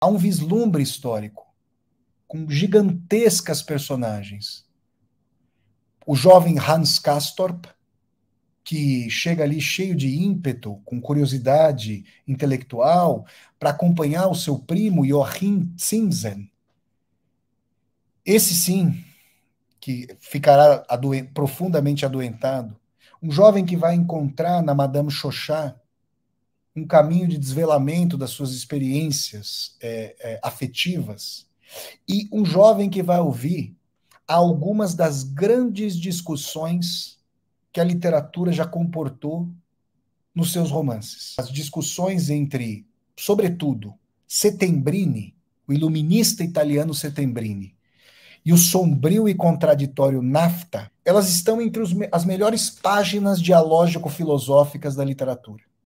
há um vislumbre histórico com gigantescas personagens. O jovem Hans Castorp, que chega ali cheio de ímpeto, com curiosidade intelectual, para acompanhar o seu primo Joachim Zinsen. Esse sim, que ficará adoe profundamente adoentado. Um jovem que vai encontrar na Madame Chauchat um caminho de desvelamento das suas experiências é, é, afetivas. E um jovem que vai ouvir algumas das grandes discussões que a literatura já comportou nos seus romances. As discussões entre, sobretudo, Setembrini o iluminista italiano Setembrini e o sombrio e contraditório Nafta, elas estão entre os, as melhores páginas dialógico-filosóficas da literatura.